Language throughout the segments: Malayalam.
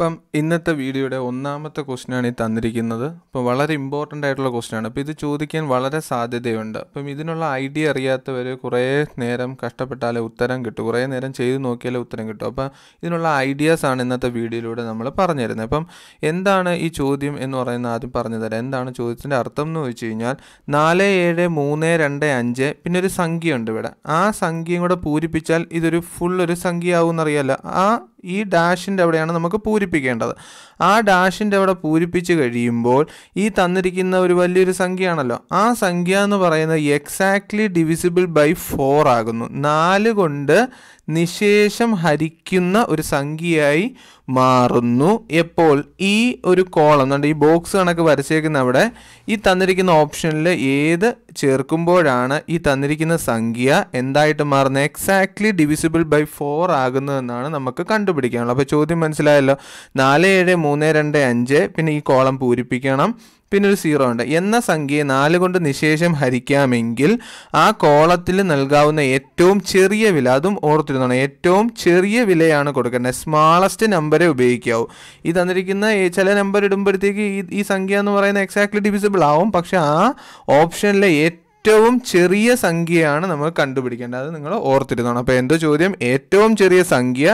ഇപ്പം ഇന്നത്തെ വീഡിയോയുടെ ഒന്നാമത്തെ ക്വസ്റ്റിനാണ് ഈ തന്നിരിക്കുന്നത് അപ്പോൾ വളരെ ഇമ്പോർട്ടൻ്റ് ആയിട്ടുള്ള ക്വസ്റ്റിനാണ് അപ്പോൾ ഇത് ചോദിക്കാൻ വളരെ സാധ്യതയുണ്ട് അപ്പം ഇതിനുള്ള ഐഡിയ അറിയാത്തവർ കുറേ നേരം കഷ്ടപ്പെട്ടാലേ ഉത്തരം കിട്ടും കുറേ നേരം ചെയ്ത് നോക്കിയാലേ ഉത്തരം കിട്ടും അപ്പം ഇതിനുള്ള ഐഡിയാസാണ് ഇന്നത്തെ വീഡിയോയിലൂടെ നമ്മൾ തരുന്നത് അപ്പം എന്താണ് ഈ ചോദ്യം എന്ന് പറയുന്നത് ആദ്യം പറഞ്ഞു തരാം എന്താണ് ചോദ്യത്തിൻ്റെ അർത്ഥം എന്ന് ചോദിച്ചു കഴിഞ്ഞാൽ നാല് ഏഴ് മൂന്ന് രണ്ട് അഞ്ച് പിന്നെ ഒരു സംഖ്യയുണ്ട് ഇവിടെ ആ സംഖ്യയും കൂടെ പൂരിപ്പിച്ചാൽ ഇതൊരു ഫുൾ ഒരു സംഖ്യ ആവും എന്നറിയാമല്ലോ ആ ഈ ഡാഷിൻ്റെ അവിടെയാണ് നമുക്ക് പൂരിപ്പിക്കുന്നത് പൂരിപ്പിക്കേണ്ടത് ആ ഡാഷിൻ്റെ അവിടെ പൂരിപ്പിച്ച് കഴിയുമ്പോൾ ഈ തന്നിരിക്കുന്ന ഒരു വലിയൊരു സംഖ്യയാണല്ലോ ആ സംഖ്യ എന്ന് പറയുന്നത് എക്സാക്ട്ലി ഡിവിസിബിൾ ബൈ ഫോർ ആകുന്നു നാല് കൊണ്ട് നിശേഷം ഹരിക്കുന്ന ഒരു സംഖ്യയായി മാറുന്നു എപ്പോൾ ഈ ഒരു കോളം ഈ ബോക്സ് കണക്ക് വരച്ചേക്കുന്ന അവിടെ ഈ തന്നിരിക്കുന്ന ഓപ്ഷനിൽ ഏത് ചേർക്കുമ്പോഴാണ് ഈ തന്നിരിക്കുന്ന സംഖ്യ എന്തായിട്ട് മാറുന്നത് എക്സാക്ട്ലി ഡിവിസിബിൾ ബൈ ഫോർ ആകുന്നതെന്നാണ് നമുക്ക് കണ്ടുപിടിക്കാനുള്ളത് അപ്പോൾ ചോദ്യം മനസ്സിലായല്ലോ നാല് ഏഴ് മൂന്ന് രണ്ട് അഞ്ച് പിന്നെ ഈ കോളം പൂരിപ്പിക്കണം പിന്നൊരു സീറോ ഉണ്ട് എന്ന സംഖ്യയെ നാല് കൊണ്ട് നിശേഷം ഹരിക്കാമെങ്കിൽ ആ കോളത്തിൽ നൽകാവുന്ന ഏറ്റവും ചെറിയ വില അതും ഓർത്തിരുന്നതാണ് ഏറ്റവും ചെറിയ വിലയാണ് കൊടുക്കേണ്ടത് സ്മാളസ്റ്റ് നമ്പറെ ഉപയോഗിക്കാവൂ ഈ തന്നിരിക്കുന്ന ചില നമ്പർ ഇടുമ്പോഴത്തേക്ക് ഈ സംഖ്യ എന്ന് പറയുന്ന എക്സാക്ട്ലി ഡിവിസിബിൾ ആവും പക്ഷേ ആ ഓപ്ഷനിലെ ഏറ്റവും ഏറ്റവും ചെറിയ സംഖ്യയാണ് നമ്മൾ കണ്ടുപിടിക്കേണ്ടത് അത് നിങ്ങൾ ഓർത്തിരുന്നോണം അപ്പോൾ എന്തോ ചോദ്യം ഏറ്റവും ചെറിയ സംഖ്യ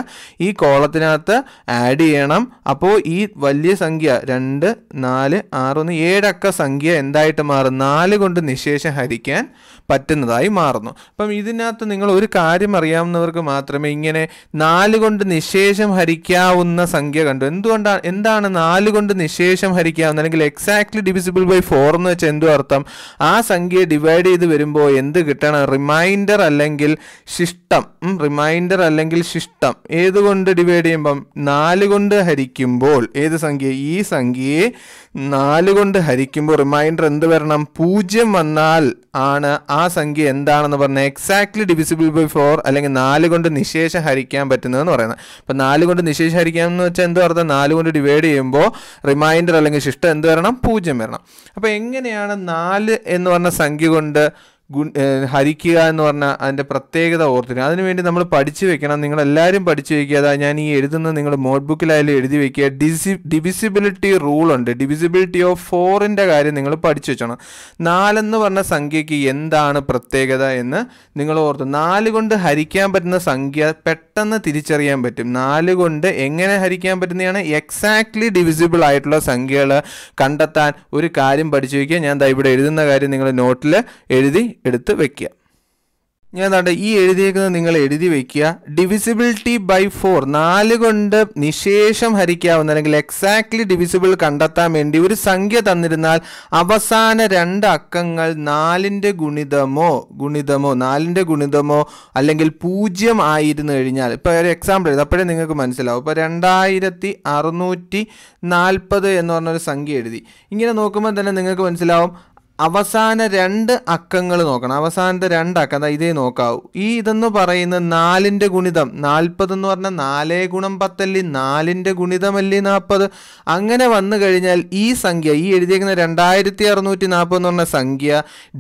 ഈ കോളത്തിനകത്ത് ആഡ് ചെയ്യണം അപ്പോൾ ഈ വലിയ സംഖ്യ രണ്ട് നാല് ആറ് ഒന്ന് ഏഴക്ക സംഖ്യ എന്തായിട്ട് മാറും നാല് കൊണ്ട് നിശേഷം ഹരിക്കാൻ പറ്റുന്നതായി മാറുന്നു അപ്പം ഇതിനകത്ത് നിങ്ങൾ ഒരു കാര്യം അറിയാവുന്നവർക്ക് മാത്രമേ ഇങ്ങനെ നാല് കൊണ്ട് നിശേഷം ഹരിക്കാവുന്ന സംഖ്യ കണ്ടു എന്തുകൊണ്ടാണ് എന്താണ് നാല് കൊണ്ട് നിശേഷം ഹരിക്കാവുന്ന അല്ലെങ്കിൽ എക്സാക്ട്ലി ഡിവിസിബിൾ ബൈ ഫോർ എന്ന് വെച്ചാൽ എന്തു അർത്ഥം ആ സംഖ്യ ഡിവൈഡ് ചെയ്ത് വരുമ്പോൾ എന്ത് കിട്ടണം റിമൈൻഡർ അല്ലെങ്കിൽ ശിഷ്ടം റിമൈൻഡർ അല്ലെങ്കിൽ ശിഷ്ടം ഏതുകൊണ്ട് ഡിവൈഡ് ചെയ്യുമ്പം നാല് കൊണ്ട് ഹരിക്കുമ്പോൾ ഏത് സംഖ്യ ഈ സംഖ്യയെ നാല് കൊണ്ട് ഹരിക്കുമ്പോൾ റിമൈൻഡർ എന്ത് വരണം പൂജ്യം വന്നാൽ ആണ് ആ സംഖ്യ എന്താണെന്ന് പറഞ്ഞാൽ എക്സാക്ട്ലി ഡിവിസിബിൾ ബൈ ഫോർ അല്ലെങ്കിൽ നാല് കൊണ്ട് നിശേഷം ഹരിക്കാൻ പറ്റുന്നതെന്ന് പറയുന്നത് അപ്പോൾ നാല് കൊണ്ട് നിശേഷം ഹരിക്കാം എന്ന് വെച്ചാൽ എന്താ അർത്ഥം നാല് കൊണ്ട് ഡിവൈഡ് ചെയ്യുമ്പോൾ റിമൈൻഡർ അല്ലെങ്കിൽ ശിഷ്ടം എന്ത് വരണം പൂജ്യം വരണം അപ്പോൾ എങ്ങനെയാണ് നാല് എന്ന് പറഞ്ഞ സംഖ്യ കൊണ്ട് ഗുൺ ഹരിക്കുക എന്ന് പറഞ്ഞാൽ അതിൻ്റെ പ്രത്യേകത ഓർത്തിന് അതിനുവേണ്ടി നമ്മൾ പഠിച്ചു വെക്കണം നിങ്ങളെല്ലാവരും പഠിച്ചു വെക്കുക അതാ ഞാൻ ഈ എഴുതുന്നത് നിങ്ങൾ നോട്ട് ബുക്കിലായാലും എഴുതി വെക്കുക ഡിസി ഡിവിസിബിലിറ്റി റൂളുണ്ട് ഡിവിസിബിലിറ്റി ഓഫ് ഫോറിൻ്റെ കാര്യം നിങ്ങൾ പഠിച്ചു വെച്ചണം നാലെന്ന് പറഞ്ഞ സംഖ്യയ്ക്ക് എന്താണ് പ്രത്യേകത എന്ന് നിങ്ങൾ ഓർത്തു നാല് കൊണ്ട് ഹരിക്കാൻ പറ്റുന്ന സംഖ്യ പെട്ടെന്ന് തിരിച്ചറിയാൻ പറ്റും നാല് കൊണ്ട് എങ്ങനെ ഹരിക്കാൻ പറ്റുന്നതാണ് എക്സാക്ട്ലി ഡിവിസിബിൾ ആയിട്ടുള്ള സംഖ്യകൾ കണ്ടെത്താൻ ഒരു കാര്യം പഠിച്ചു വയ്ക്കുക ഞാൻ ഇവിടെ എഴുതുന്ന കാര്യം നിങ്ങൾ നോട്ടിൽ എഴുതി എടുത്ത് വയ്ക്കുക ഞാൻ താണ്ട് ഈ എഴുതിയേക്കുന്നത് നിങ്ങൾ എഴുതി വയ്ക്കുക ഡിവിസിബിലിറ്റി ബൈ ഫോർ നാല് കൊണ്ട് നിശേഷം ഹരിക്കാവുന്ന അല്ലെങ്കിൽ എക്സാക്ട്ലി ഡിവിസിബിൾ കണ്ടെത്താൻ വേണ്ടി ഒരു സംഖ്യ തന്നിരുന്നാൽ അവസാന രണ്ട് അക്കങ്ങൾ നാലിൻ്റെ ഗുണിതമോ ഗുണിതമോ നാലിൻ്റെ ഗുണിതമോ അല്ലെങ്കിൽ പൂജ്യം ആയിരുന്നു കഴിഞ്ഞാൽ ഇപ്പോൾ ഒരു എക്സാമ്പിൾ എഴുതാം അപ്പോഴേ നിങ്ങൾക്ക് മനസ്സിലാവും ഇപ്പോൾ രണ്ടായിരത്തി അറുന്നൂറ്റി നാൽപ്പത് എന്ന് പറഞ്ഞൊരു സംഖ്യ എഴുതി ഇങ്ങനെ നോക്കുമ്പോൾ തന്നെ നിങ്ങൾക്ക് മനസ്സിലാവും അവസാന രണ്ട് അക്കങ്ങൾ നോക്കണം അവസാനത്തെ രണ്ട് അക്കം അതായത് ഇതേ നോക്കാവൂ ഈ ഇതെന്ന് പറയുന്ന നാലിൻ്റെ ഗുണിതം നാൽപ്പത് എന്ന് പറഞ്ഞാൽ നാലേ ഗുണം പത്തല്ലി നാലിൻ്റെ ഗുണിതമല്ലി നാൽപ്പത് അങ്ങനെ വന്നു കഴിഞ്ഞാൽ ഈ സംഖ്യ ഈ എഴുതിയിരിക്കുന്ന രണ്ടായിരത്തി അറുന്നൂറ്റി നാൽപ്പത് എന്ന് പറഞ്ഞ സംഖ്യ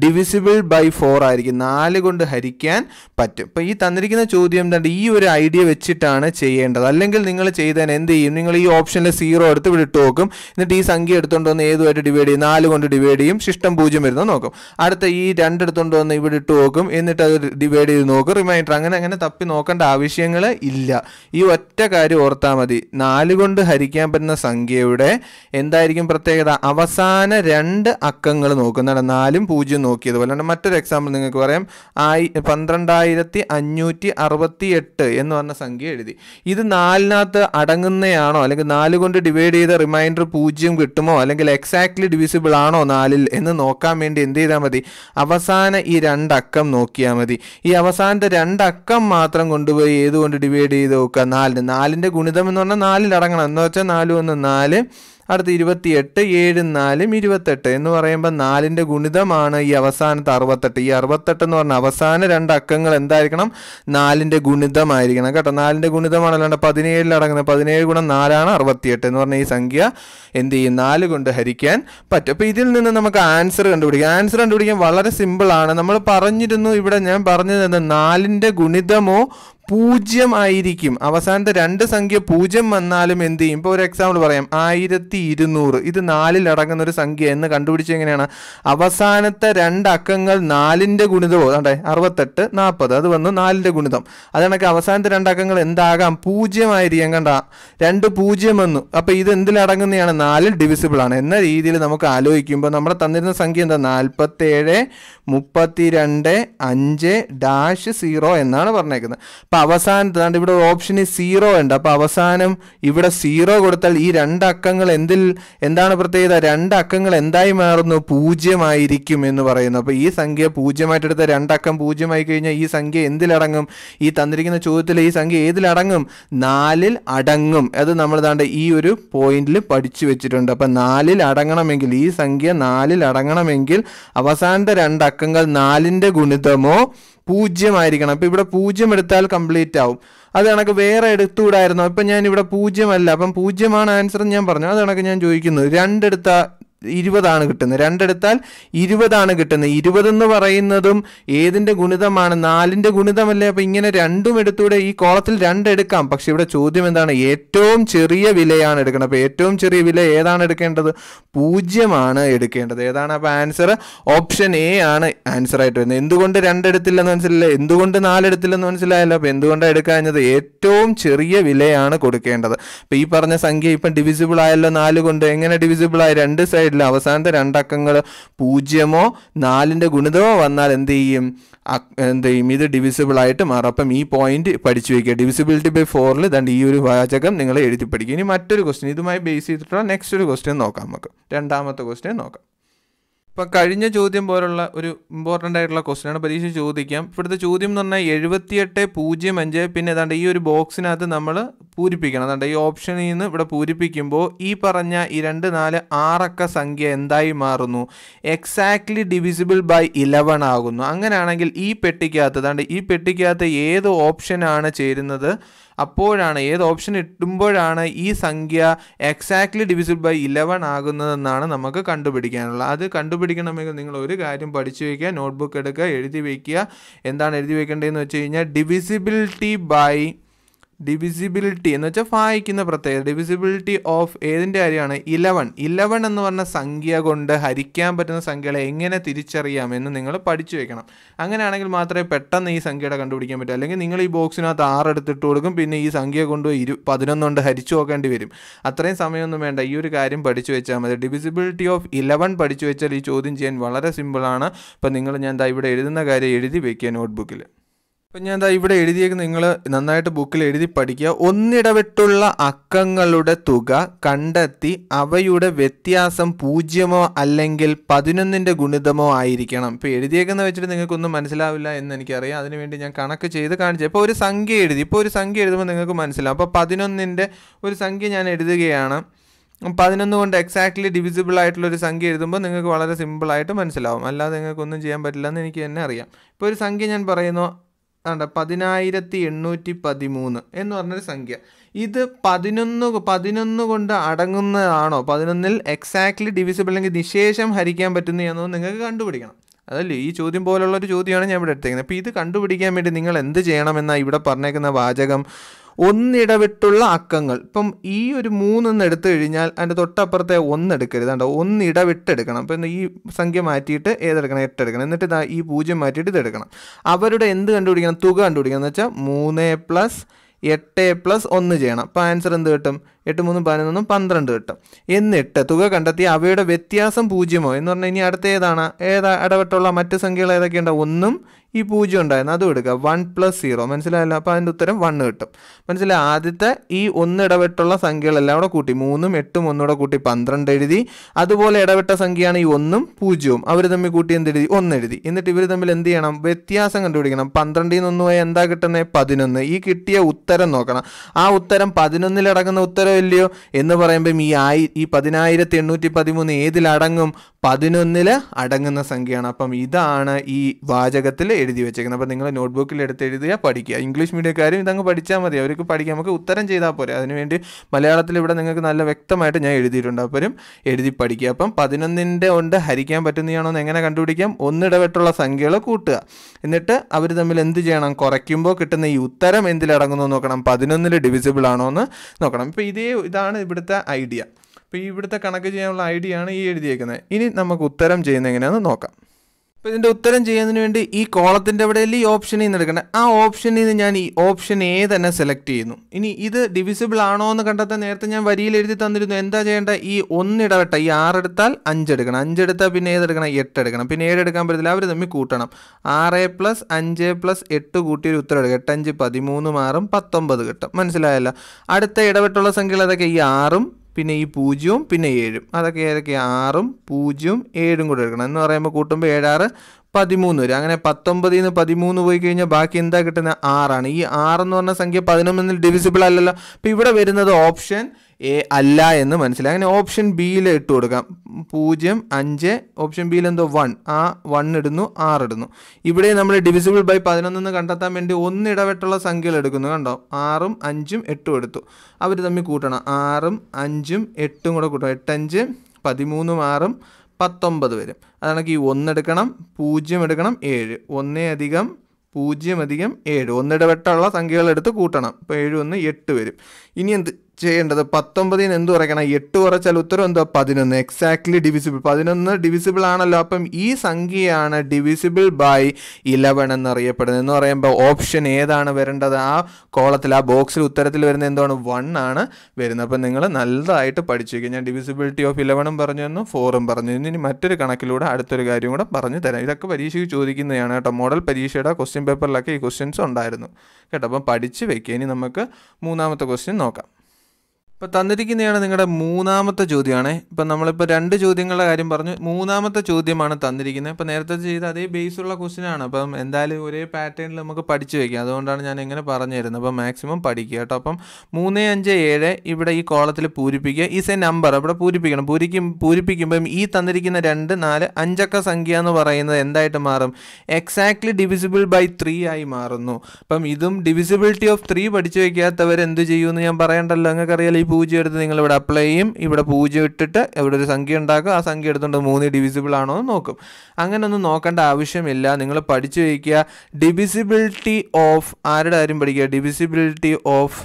ഡിവിസിബിൾ ബൈ ഫോർ ആയിരിക്കും നാല് കൊണ്ട് ഹരിക്കാൻ പറ്റും ഇപ്പോൾ ഈ തന്നിരിക്കുന്ന ചോദ്യം എന്താണ് ഈ ഒരു ഐഡിയ വെച്ചിട്ടാണ് ചെയ്യേണ്ടത് അല്ലെങ്കിൽ നിങ്ങൾ ചെയ്താൽ എന്ത് ചെയ്യും നിങ്ങൾ ഈ ഓപ്ഷനിൽ സീറോ എടുത്ത് വിട്ടു നോക്കും എന്നിട്ട് ഈ സംഖ്യ എടുത്തുകൊണ്ട് വന്ന് ഏതുമായിട്ട് ഡിവൈഡ് ചെയ്യും നാല് കൊണ്ട് ഡിവൈഡ് ചെയ്യും ശിഷ്ടം പൂജ്യം വരുന്നത് നോക്കും അടുത്ത ഈ രണ്ടെടുത്തുകൊണ്ട് വന്ന് ഇവിടെ ഇട്ട് നോക്കും എന്നിട്ട് അത് ഡിവൈഡ് ചെയ്ത് നോക്കും റിമൈൻഡർ അങ്ങനെ അങ്ങനെ തപ്പി നോക്കേണ്ട ആവശ്യങ്ങൾ ഇല്ല ഈ ഒറ്റ കാര്യം ഓർത്താൽ മതി നാല് കൊണ്ട് ഹരിക്കാൻ പറ്റുന്ന സംഖ്യയുടെ എന്തായിരിക്കും പ്രത്യേകത അവസാന രണ്ട് അക്കങ്ങൾ നോക്കുന്നതാണ് നാലും പൂജ്യം നോക്കിയതുപോലെ മറ്റൊരു എക്സാമ്പിൾ നിങ്ങൾക്ക് പറയാം ആയി പന്ത്രണ്ടായിരത്തി അഞ്ഞൂറ്റി അറുപത്തി എട്ട് എന്ന് പറഞ്ഞ സംഖ്യ എഴുതി ഇത് നാലിനകത്ത് അടങ്ങുന്നയാണോ അല്ലെങ്കിൽ നാല് കൊണ്ട് ഡിവൈഡ് ചെയ്ത റിമൈൻഡർ പൂജ്യം കിട്ടുമോ അല്ലെങ്കിൽ എക്സാക്ട്ലി ഡിവിസിബിൾ ആണോ നാലിൽ എന്ന് നോക്കാം നോക്കാൻ വേണ്ടി എന്ത് ചെയ്താൽ മതി അവസാന ഈ രണ്ടക്കം നോക്കിയാൽ മതി ഈ അവസാനത്തെ രണ്ടക്കം മാത്രം കൊണ്ടുപോയി ഏതുകൊണ്ട് ഡിവൈഡ് ചെയ്ത് നോക്കുക നാലിന് നാലിൻ്റെ ഗുണിതം എന്ന് പറഞ്ഞാൽ നാലിൽ അടങ്ങണം എന്ന് വെച്ചാൽ നാല് ഒന്ന് നാല് അടുത്ത ഇരുപത്തിയെട്ട് ഏഴ് നാലും ഇരുപത്തെട്ട് എന്ന് പറയുമ്പോൾ നാലിൻ്റെ ഗുണിതമാണ് ഈ അവസാനത്തെ അറുപത്തെട്ട് ഈ അറുപത്തെട്ട് എന്ന് പറഞ്ഞ അവസാന രണ്ട് അക്കങ്ങൾ എന്തായിരിക്കണം നാലിൻ്റെ ഗുണിതമായിരിക്കണം കേട്ടോ നാലിൻ്റെ ഗുണിതമാണ് അല്ലാണ്ട് പതിനേഴിൽ പതിനേഴ് ഗുണം നാലാണ് അറുപത്തിയെട്ട് എന്ന് പറഞ്ഞ ഈ സംഖ്യ എന്ത് ചെയ്യും നാല് കൊണ്ട് ഹരിക്കാൻ പറ്റും അപ്പോൾ ഇതിൽ നിന്ന് നമുക്ക് ആൻസർ കണ്ടുപിടിക്കാം ആൻസർ കണ്ടുപിടിക്കാൻ വളരെ സിമ്പിളാണ് നമ്മൾ പറഞ്ഞിരുന്നു ഇവിടെ ഞാൻ പറഞ്ഞത് നാലിൻ്റെ ഗുണിതമോ പൂജ്യം ആയിരിക്കും അവസാനത്തെ രണ്ട് സംഖ്യ പൂജ്യം വന്നാലും എന്ത് ചെയ്യും ഇപ്പോൾ ഒരു എക്സാമ്പിൾ പറയാം ആയിരത്തി ഇരുന്നൂറ് ഇത് നാലിൽ അടങ്ങുന്ന ഒരു സംഖ്യ എന്ന് കണ്ടുപിടിച്ച് എങ്ങനെയാണ് അവസാനത്തെ രണ്ട് അക്കങ്ങൾ നാലിൻ്റെ ഗുണിതമോ അതെ അറുപത്തെട്ട് നാൽപ്പത് അത് വന്നു നാലിൻ്റെ ഗുണിതം അതുകണക്ക് അവസാനത്തെ രണ്ട് അക്കങ്ങൾ എന്താകാം പൂജ്യമായിരിക്കും കണ്ട രണ്ട് പൂജ്യം വന്നു അപ്പോൾ ഇത് എന്തിലടങ്ങുന്നതാണ് നാലിൽ ഡിവിസിബിൾ ആണ് എന്ന രീതിയിൽ നമുക്ക് ആലോചിക്കുമ്പോൾ നമ്മുടെ തന്നിരുന്ന സംഖ്യ എന്താ നാൽപ്പത്തേഴ് രണ്ട് അഞ്ച് ഡാഷ് സീറോ എന്നാണ് പറഞ്ഞേക്കുന്നത് അവസാനം അവസാനത്താണ്ട് ഇവിടെ ഓപ്ഷൻ സീറോ ഉണ്ട് അപ്പോൾ അവസാനം ഇവിടെ സീറോ കൊടുത്താൽ ഈ രണ്ട് അക്കങ്ങൾ എന്തിൽ എന്താണ് പ്രത്യേകത രണ്ട് അക്കങ്ങൾ എന്തായി മാറുന്നു പൂജ്യമായിരിക്കും എന്ന് പറയുന്നു അപ്പോൾ ഈ സംഖ്യ പൂജ്യമായിട്ടെടുത്ത രണ്ടക്കം പൂജ്യമായി കഴിഞ്ഞാൽ ഈ സംഖ്യ എന്തിലടങ്ങും ഈ തന്നിരിക്കുന്ന ചോദ്യത്തിൽ ഈ സംഖ്യ ഏതിലടങ്ങും നാലിൽ അടങ്ങും അത് നമ്മൾ താണ്ട് ഈ ഒരു പോയിന്റിൽ പഠിച്ചു വെച്ചിട്ടുണ്ട് അപ്പം നാലിൽ അടങ്ങണമെങ്കിൽ ഈ സംഖ്യ നാലിൽ അടങ്ങണമെങ്കിൽ അവസാനത്തെ രണ്ടക്കങ്ങൾ നാലിൻ്റെ ഗുണിതമോ പൂജ്യമായിരിക്കണം അപ്പം ഇവിടെ പൂജ്യം എടുത്താൽ കംപ്ലീറ്റ് ആവും അത് കണക്ക് വേറെ എടുത്തുകൂടായിരുന്നു അപ്പം ഞാൻ ഇവിടെ പൂജ്യമല്ല അപ്പം പൂജ്യമാണ് ആൻസർ എന്ന് ഞാൻ പറഞ്ഞു അത് കണക്ക് ഞാൻ ചോദിക്കുന്നു രണ്ടെടുത്താൽ ഇരുപതാണ് കിട്ടുന്നത് രണ്ടെടുത്താൽ ഇരുപതാണ് കിട്ടുന്നത് ഇരുപതെന്ന് പറയുന്നതും ഏതിൻ്റെ ഗുണിതമാണ് നാലിൻ്റെ ഗുണിതമല്ലേ അപ്പോൾ ഇങ്ങനെ രണ്ടും എടുത്തൂടെ ഈ കോളത്തിൽ രണ്ടെടുക്കാം പക്ഷെ ഇവിടെ ചോദ്യം എന്താണ് ഏറ്റവും ചെറിയ വിലയാണ് എടുക്കുന്നത് അപ്പോൾ ഏറ്റവും ചെറിയ വില ഏതാണ് എടുക്കേണ്ടത് പൂജ്യമാണ് എടുക്കേണ്ടത് ഏതാണ് അപ്പോൾ ആൻസർ ഓപ്ഷൻ എ ആണ് ആൻസർ ആയിട്ട് വരുന്നത് എന്തുകൊണ്ട് രണ്ടെടുത്തില്ലെന്ന് മനസ്സിലായില്ല എന്തുകൊണ്ട് നാലെടുത്തില്ലെന്ന് മനസ്സിലായല്ലോ അപ്പോൾ എന്തുകൊണ്ടാണ് എടുക്കാഞ്ഞത് ഏറ്റവും ചെറിയ വിലയാണ് കൊടുക്കേണ്ടത് അപ്പോൾ ഈ പറഞ്ഞ സംഖ്യ ഇപ്പം ഡിവിസിബിൾ ആയല്ലോ നാല് കൊണ്ട് എങ്ങനെ ഡിവിസിബിൾ ആയി രണ്ട് സൈഡ് ബ്രാക്കറ്റിൽ അവസാനത്തെ രണ്ടക്കങ്ങൾ പൂജ്യമോ നാലിൻ്റെ ഗുണിതമോ വന്നാൽ എന്ത് ചെയ്യും എന്ത് ചെയ്യും ഇത് ഡിവിസിബിൾ ആയിട്ട് മാറും അപ്പം ഈ പോയിന്റ് പഠിച്ചു വയ്ക്കുക ഡിവിസിബിലിറ്റി ബൈ ഫോറിൽ ദണ്ട് ഈ ഒരു വാചകം നിങ്ങൾ എഴുതി പഠിക്കുക ഇനി മറ്റൊരു ക്വസ്റ്റ്യൻ ഇതുമായി ബേസ് ചെയ്തിട്ടുള്ള നെക്സ്റ്റ് ഒരു ക്വസ്റ്റ്യൻ നോക്കാം നമുക്ക് രണ്ടാമത്തെ ക്വസ്റ്റ്യൻ നോക്കാം ഇപ്പം കഴിഞ്ഞ ചോദ്യം പോലുള്ള ഒരു ഇമ്പോർട്ടൻ്റ് ആയിട്ടുള്ള ക്വസ്റ്റ്യൻ ആണ് പരീക്ഷ ചോദിക്കാം ഇവിടുത്തെ ചോദ്യം എന്ന് പറഞ്ഞാൽ എഴുപത്തിയെട്ട് പൂജ്യം അഞ്ച് പിന്നെ ഏതാണ്ട് ഈ ഒരു ബോക്സിനകത്ത് നമ്മൾ പൂരിപ്പിക്കണം അതാണ്ട് ഈ ഓപ്ഷനിൽ നിന്ന് ഇവിടെ പൂരിപ്പിക്കുമ്പോൾ ഈ പറഞ്ഞ ഈ രണ്ട് നാല് ആറക്ക സംഖ്യ എന്തായി മാറുന്നു എക്സാക്ട്ലി ഡിവിസിബിൾ ബൈ ഇലവൺ ആകുന്നു അങ്ങനെയാണെങ്കിൽ ഈ പെട്ടിക്കകത്ത് അതാണ്ട് ഈ പെട്ടിക്കകത്ത് ഏത് ഓപ്ഷനാണ് ചേരുന്നത് അപ്പോഴാണ് ഏത് ഓപ്ഷൻ ഇട്ടുമ്പോഴാണ് ഈ സംഖ്യ എക്സാക്ട്ലി ഡിവിസിബിൾ ബൈ ഇലവൻ ആകുന്നതെന്നാണ് നമുക്ക് കണ്ടുപിടിക്കാനുള്ളത് അത് കണ്ടുപിടിക്കണമെങ്കിൽ നിങ്ങൾ ഒരു കാര്യം പഠിച്ചു വയ്ക്കുക നോട്ട്ബുക്ക് എടുക്കുക എഴുതി വയ്ക്കുക എന്താണ് എഴുതി വയ്ക്കേണ്ടതെന്ന് വെച്ച് കഴിഞ്ഞാൽ ഡിവിസിബിലിറ്റി ബൈ ഡിവിസിബിലിറ്റി എന്ന് വെച്ചാൽ വായിക്കുന്ന പ്രത്യേകത ഡിവിസിബിലിറ്റി ഓഫ് ഏതിൻ്റെ കാര്യമാണ് ഇലവൻ ഇലവൻ എന്ന് പറഞ്ഞ സംഖ്യ കൊണ്ട് ഹരിക്കാൻ പറ്റുന്ന സംഖ്യകളെ എങ്ങനെ തിരിച്ചറിയാം എന്ന് നിങ്ങൾ പഠിച്ചു വെക്കണം അങ്ങനെയാണെങ്കിൽ മാത്രമേ പെട്ടെന്ന് ഈ സംഖ്യയുടെ കണ്ടുപിടിക്കാൻ പറ്റൂ അല്ലെങ്കിൽ നിങ്ങൾ ഈ ബോക്സിനകത്ത് ആറ് എടുത്തിട്ട് കൊടുക്കും പിന്നെ ഈ സംഖ്യ കൊണ്ട് ഇരു പതിനൊന്നുകൊണ്ട് ഹരിച്ചു നോക്കേണ്ടി വരും അത്രയും സമയമൊന്നും വേണ്ട ഈ ഒരു കാര്യം പഠിച്ചു വെച്ചാൽ മതി ഡിവിസിബിലിറ്റി ഓഫ് ഇലവൻ പഠിച്ചു വെച്ചാൽ ഈ ചോദ്യം ചെയ്യാൻ വളരെ സിമ്പിളാണ് അപ്പോൾ നിങ്ങൾ ഞാൻ ഇവിടെ എഴുതുന്ന കാര്യം എഴുതി വയ്ക്കുക നോട്ട്ബുക്കിൽ ഇപ്പം ഞാൻ എന്താ ഇവിടെ എഴുതിയേക്കുന്ന നിങ്ങൾ നന്നായിട്ട് ബുക്കിൽ എഴുതി പഠിക്കുക ഒന്നിടവിട്ടുള്ള അക്കങ്ങളുടെ തുക കണ്ടെത്തി അവയുടെ വ്യത്യാസം പൂജ്യമോ അല്ലെങ്കിൽ പതിനൊന്നിൻ്റെ ഗുണിതമോ ആയിരിക്കണം ഇപ്പോൾ എഴുതിയേക്കുന്ന വെച്ചിട്ട് നിങ്ങൾക്കൊന്നും മനസ്സിലാവില്ല എന്ന് എനിക്കറിയാം അതിനുവേണ്ടി ഞാൻ കണക്ക് ചെയ്ത് കാണിച്ചു ഇപ്പോൾ ഒരു സംഖ്യ എഴുതി ഇപ്പോൾ ഒരു സംഖ്യ എഴുതുമ്പോൾ നിങ്ങൾക്ക് മനസ്സിലാവും അപ്പോൾ പതിനൊന്നിൻ്റെ ഒരു സംഖ്യ ഞാൻ എഴുതുകയാണ് പതിനൊന്ന് കൊണ്ട് എക്സാക്ട്ലി ഡിവിസിബിൾ ആയിട്ടുള്ള ഒരു സംഖ്യ എഴുതുമ്പോൾ നിങ്ങൾക്ക് വളരെ സിമ്പിളായിട്ട് മനസ്സിലാവും അല്ലാതെ നിങ്ങൾക്കൊന്നും ചെയ്യാൻ പറ്റില്ല എന്ന് എനിക്ക് തന്നെ അറിയാം ഇപ്പോൾ ഒരു സംഖ്യ ഞാൻ പറയുന്നു ആണ് പതിനായിരത്തി എണ്ണൂറ്റി പതിമൂന്ന് എന്ന് പറഞ്ഞൊരു സംഖ്യ ഇത് പതിനൊന്ന് പതിനൊന്ന് കൊണ്ട് അടങ്ങുന്നതാണോ പതിനൊന്നിൽ എക്സാക്ട്ലി ഡിവിസിബിൾ അല്ലെങ്കിൽ നിശേഷം ഹരിക്കാൻ പറ്റുന്നതാണോ നിങ്ങൾക്ക് കണ്ടുപിടിക്കണം അതല്ലേ ഈ ചോദ്യം പോലുള്ള ഒരു ചോദ്യമാണ് ഞാൻ ഇവിടെ എടുത്തേക്കുന്നത് അപ്പോൾ ഇത് കണ്ടുപിടിക്കാൻ വേണ്ടി നിങ്ങൾ എന്ത് ചെയ്യണമെന്നാണ് ഇവിടെ പറഞ്ഞേക്കുന്ന വാചകം ഒന്നിടവിട്ടുള്ള അക്കങ്ങൾ ഇപ്പം ഈ ഒരു മൂന്നെന്ന് എടുത്തു കഴിഞ്ഞാൽ അതിൻ്റെ തൊട്ടപ്പുറത്തെ ഒന്നെടുക്കരുത് കേട്ടോ ഒന്നിടവിട്ട് എടുക്കണം അപ്പം ഈ സംഖ്യ മാറ്റിയിട്ട് ഏതെടുക്കണം എട്ട് എടുക്കണം എന്നിട്ട് ഇതാ ഈ പൂജ്യം മാറ്റിയിട്ട് ഇതെടുക്കണം എടുക്കണം അവരുടെ എന്ത് കണ്ടുപിടിക്കണം തുക കണ്ടുപിടിക്കണം എന്ന് വെച്ചാൽ മൂന്ന് പ്ലസ് എട്ട് പ്ലസ് ഒന്ന് ചെയ്യണം അപ്പോൾ ആൻസർ എന്ത് കിട്ടും എട്ട് മൂന്ന് പതിനൊന്നും പന്ത്രണ്ട് കിട്ടും എന്നിട്ട് തുക കണ്ടെത്തി അവയുടെ വ്യത്യാസം പൂജ്യമോ എന്ന് പറഞ്ഞാൽ ഇനി അടുത്ത ഏതാണ് ഏതാ ഇടപെട്ടുള്ള മറ്റ് സംഖ്യകൾ ഏതൊക്കെയുണ്ട് ഒന്നും ഈ പൂജ്യം ഉണ്ടായിരുന്നു അതും എടുക്കുക വൺ പ്ലസ് സീറോ മനസ്സിലായല്ലോ അപ്പോൾ അതിൻ്റെ ഉത്തരം വണ്ണ് കിട്ടും മനസ്സിലായി ആദ്യത്തെ ഈ ഒന്ന് ഇടപെട്ടുള്ള സംഖ്യകളെല്ലാം കൂടെ കൂട്ടി മൂന്നും എട്ടും കൂടെ കൂട്ടി പന്ത്രണ്ട് എഴുതി അതുപോലെ ഇടപെട്ട സംഖ്യയാണ് ഈ ഒന്നും പൂജ്യവും അവർ തമ്മിൽ കൂട്ടി എന്ത് എഴുതി ഒന്ന് എഴുതി എന്നിട്ട് ഇവർ തമ്മിൽ എന്ത് ചെയ്യണം വ്യത്യാസം കണ്ടുപിടിക്കണം പന്ത്രണ്ടിൽ നിന്ന് ഒന്ന് എന്താ കിട്ടുന്നത് പതിനൊന്ന് ഈ കിട്ടിയ ഉത്തരം നോക്കണം ആ ഉത്തരം പതിനൊന്നിലടങ്ങുന്ന ഇല്ലയോ എന്ന് പറയുമ്പം ഈ ആയി ഈ പതിനായിരത്തി എണ്ണൂറ്റി പതിമൂന്ന് ഏതിലടങ്ങും പതിനൊന്നിൽ അടങ്ങുന്ന സംഖ്യയാണ് അപ്പം ഇതാണ് ഈ വാചകത്തിൽ എഴുതി വെച്ചേക്കുന്നത് അപ്പോൾ നിങ്ങൾ നോട്ട്ബുക്കിൽ എടുത്ത് എഴുതുക പഠിക്കുക ഇംഗ്ലീഷ് മീഡിയക്കാരും ഇതങ്ങ് പഠിച്ചാൽ മതി അവർക്ക് പഠിക്കാൻ നമുക്ക് ഉത്തരം ചെയ്താൽ പോരെ അതിനുവേണ്ടി മലയാളത്തിൽ ഇവിടെ നിങ്ങൾക്ക് നല്ല വ്യക്തമായിട്ട് ഞാൻ എഴുതിയിട്ടുണ്ട് അപ്പോഴും എഴുതി പഠിക്കുക അപ്പം പതിനൊന്നിൻ്റെ കൊണ്ട് ഹരിക്കാൻ പറ്റുന്നതാണോ എന്ന് എങ്ങനെ കണ്ടുപിടിക്കാം ഒന്നിടവിട്ടുള്ള സംഖ്യകൾ കൂട്ടുക എന്നിട്ട് അവർ തമ്മിൽ എന്ത് ചെയ്യണം കുറയ്ക്കുമ്പോൾ കിട്ടുന്ന ഈ ഉത്തരം എന്തിലടങ്ങുന്നു നോക്കണം പതിനൊന്നിൽ ഡിവിസിബിൾ ആണോ എന്ന് നോക്കണം ഇപ്പോൾ ഇതേ ഇതാണ് ഇവിടുത്തെ ഐഡിയ അപ്പോൾ ഈ ഇവിടുത്തെ കണക്ക് ചെയ്യാനുള്ള ഐഡിയ ആണ് ഈ എഴുതിയേക്കുന്നത് ഇനി നമുക്ക് ഉത്തരം ചെയ്യുന്ന എങ്ങനെയാണെന്ന് നോക്കാം അപ്പോൾ ഇതിൻ്റെ ഉത്തരം ചെയ്യുന്നതിന് വേണ്ടി ഈ കോളത്തിൻ്റെ അവിടെ ഈ ഓപ്ഷനിൽ നിന്ന് എടുക്കണം ആ ഓപ്ഷനിൽ നിന്ന് ഞാൻ ഈ ഓപ്ഷൻ എ തന്നെ സെലക്ട് ചെയ്യുന്നു ഇനി ഇത് ഡിവിസിബിൾ ആണോ എന്ന് കണ്ടെത്താൻ നേരത്തെ ഞാൻ വരിയിൽ എഴുതി തന്നിരുന്നു എന്താ ചെയ്യേണ്ട ഈ ഒന്നിടവട്ട ഈ ആറ് എടുക്കണം അഞ്ചെടുക്കണം അഞ്ചെടുത്താൽ പിന്നെ ഏതെടുക്കണം എടുക്കണം പിന്നെ എടുക്കാൻ പറ്റത്തില്ല അവർ തമ്മിൽ കൂട്ടണം ആറ് പ്ലസ് അഞ്ച് പ്ലസ് എട്ട് ഒരു ഉത്തരം എടുക്കുക എട്ടഞ്ച് പതിമൂന്ന് മാറും പത്തൊമ്പത് കിട്ടും മനസ്സിലായല്ലോ അടുത്ത ഇടവെട്ടുള്ള സംഖ്യകൾ അതൊക്കെ ഈ ആറും പിന്നെ ഈ പൂജ്യവും പിന്നെ ഏഴും അതൊക്കെ ഏതൊക്കെ ആറും പൂജ്യവും ഏഴും കൂടെ എടുക്കണം എന്ന് പറയുമ്പോൾ കൂട്ടുമ്പോൾ ഏഴാറ് പതിമൂന്ന് വരും അങ്ങനെ പത്തൊമ്പതിൽ നിന്ന് പതിമൂന്ന് പോയി കഴിഞ്ഞാൽ ബാക്കി എന്താ കിട്ടുന്ന ആറാണ് ഈ ആറെന്ന് പറഞ്ഞ സംഖ്യ പതിനൊന്നിൽ ഡിവിസിബിൾ അല്ലല്ലോ അപ്പോൾ ഇവിടെ വരുന്നത് ഓപ്ഷൻ എ അല്ല എന്ന് മനസ്സിലായി അങ്ങനെ ഓപ്ഷൻ ബിയിൽ ഇട്ട് കൊടുക്കാം പൂജ്യം അഞ്ച് ഓപ്ഷൻ ബിയിൽ എന്തോ വൺ ആ വൺ ഇടുന്നു ആറ് ഇടുന്നു ഇവിടെ നമ്മൾ ഡിവിസിബിൾ ബൈ പതിനൊന്നെന്ന് കണ്ടെത്താൻ വേണ്ടി ഒന്ന് ഇടവെട്ടുള്ള സംഖ്യകൾ എടുക്കുന്നു കണ്ടോ ആറും അഞ്ചും എട്ടും എടുത്തു അവർ തമ്മിൽ കൂട്ടണം ആറും അഞ്ചും എട്ടും കൂടെ കൂട്ടണം എട്ടഞ്ച് പതിമൂന്നും ആറും പത്തൊമ്പത് വരും അതാണെങ്കിൽ ഈ ഒന്നെടുക്കണം പൂജ്യം എടുക്കണം ഏഴ് ഒന്നേ അധികം പൂജ്യം അധികം ഏഴ് ഒന്നിടവെട്ടുള്ള സംഖ്യകൾ എടുത്ത് കൂട്ടണം ഇപ്പോൾ ഏഴ് ഒന്ന് എട്ട് വരും ഇനി എന്ത് ചെയ്യേണ്ടത് പത്തൊമ്പതിന് എന്ത് കുറയ്ക്കണം എട്ട് കുറച്ചാൽ ഉത്തരം എന്തോ പതിനൊന്ന് എക്സാക്ട്ലി ഡിവിസിബിൾ പതിനൊന്ന് ഡിവിസിബിൾ ആണല്ലോ അപ്പം ഈ സംഖ്യയാണ് ഡിവിസിബിൾ ബൈ ഇലവൻ എന്നറിയപ്പെടുന്നത് എന്ന് പറയുമ്പോൾ ഓപ്ഷൻ ഏതാണ് വരേണ്ടത് ആ കോളത്തിൽ ആ ബോക്സിൽ ഉത്തരത്തിൽ വരുന്ന എന്താണ് വൺ ആണ് വരുന്നത് അപ്പം നിങ്ങൾ നല്ലതായിട്ട് പഠിച്ചു ഞാൻ ഡിവിസിബിലിറ്റി ഓഫ് ഇലവനും പറഞ്ഞു തന്നു ഫോറും പറഞ്ഞു തന്നു ഇനി മറ്റൊരു കണക്കിലൂടെ അടുത്തൊരു കാര്യം കൂടെ പറഞ്ഞു തരാം ഇതൊക്കെ പരീക്ഷയ്ക്ക് ചോദിക്കുന്നതാണ് കേട്ടോ മോഡൽ പരീക്ഷയുടെ ക്വസ്റ്റ്യൻ പേപ്പറിലൊക്കെ ഈ ക്വസ്റ്റ്യൻസ് ഉണ്ടായിരുന്നു കേട്ടോ അപ്പം പഠിച്ച് വെക്കുക ഇനി നമുക്ക് മൂന്നാമത്തെ ക്വസ്റ്റ്യൻ നോക്കാം ഇപ്പോൾ തന്നിരിക്കുന്നതാണ് നിങ്ങളുടെ മൂന്നാമത്തെ ചോദ്യമാണ് ഇപ്പം നമ്മളിപ്പോൾ രണ്ട് ചോദ്യങ്ങളുടെ കാര്യം പറഞ്ഞു മൂന്നാമത്തെ ചോദ്യമാണ് തന്നിരിക്കുന്നത് ഇപ്പം നേരത്തെ ചെയ്ത അതേ ബേസുള്ള ആണ് അപ്പം എന്തായാലും ഒരേ പാറ്റേണിൽ നമുക്ക് പഠിച്ചു വയ്ക്കാം അതുകൊണ്ടാണ് ഞാൻ ഇങ്ങനെ പറഞ്ഞു തരുന്നത് അപ്പം മാക്സിമം പഠിക്കുക കേട്ടോ അപ്പം മൂന്ന് അഞ്ച് ഏഴ് ഇവിടെ ഈ കോളത്തിൽ പൂരിപ്പിക്കുക ഈസ് എ നമ്പർ അവിടെ പൂരിപ്പിക്കണം പൂരിക്കും പൂരിപ്പിക്കുമ്പം ഈ തന്നിരിക്കുന്ന രണ്ട് നാല് അഞ്ചക്ക സംഖ്യ എന്ന് പറയുന്നത് എന്തായിട്ട് മാറും എക്സാക്ട്ലി ഡിവിസിബിൾ ബൈ ത്രീ ആയി മാറുന്നു അപ്പം ഇതും ഡിവിസിബിലിറ്റി ഓഫ് ത്രീ പഠിച്ചു വയ്ക്കാത്തവർ എന്ത് ചെയ്യുമെന്ന് ഞാൻ പറയണ്ടല്ലോ നിങ്ങൾക്കറിയാലോ പൂജ്യം എടുത്ത് നിങ്ങൾ ഇവിടെ അപ്ലൈ ചെയ്യും ഇവിടെ പൂജ്യം ഇട്ടിട്ട് ഇവിടെ ഒരു സംഖ്യ ഉണ്ടാക്കുക ആ സംഖ്യ എടുത്തുകൊണ്ട് മൂന്ന് ഡിവിസിബിൾ ആണോ എന്ന് നോക്കും അങ്ങനെ ഒന്നും നോക്കേണ്ട ആവശ്യമില്ല നിങ്ങൾ പഠിച്ചു വയ്ക്കുക ഡിവിസിബിലിറ്റി ഓഫ് ആരുടെ കാര്യം പഠിക്കുക ഡിവിസിബിലിറ്റി ഓഫ്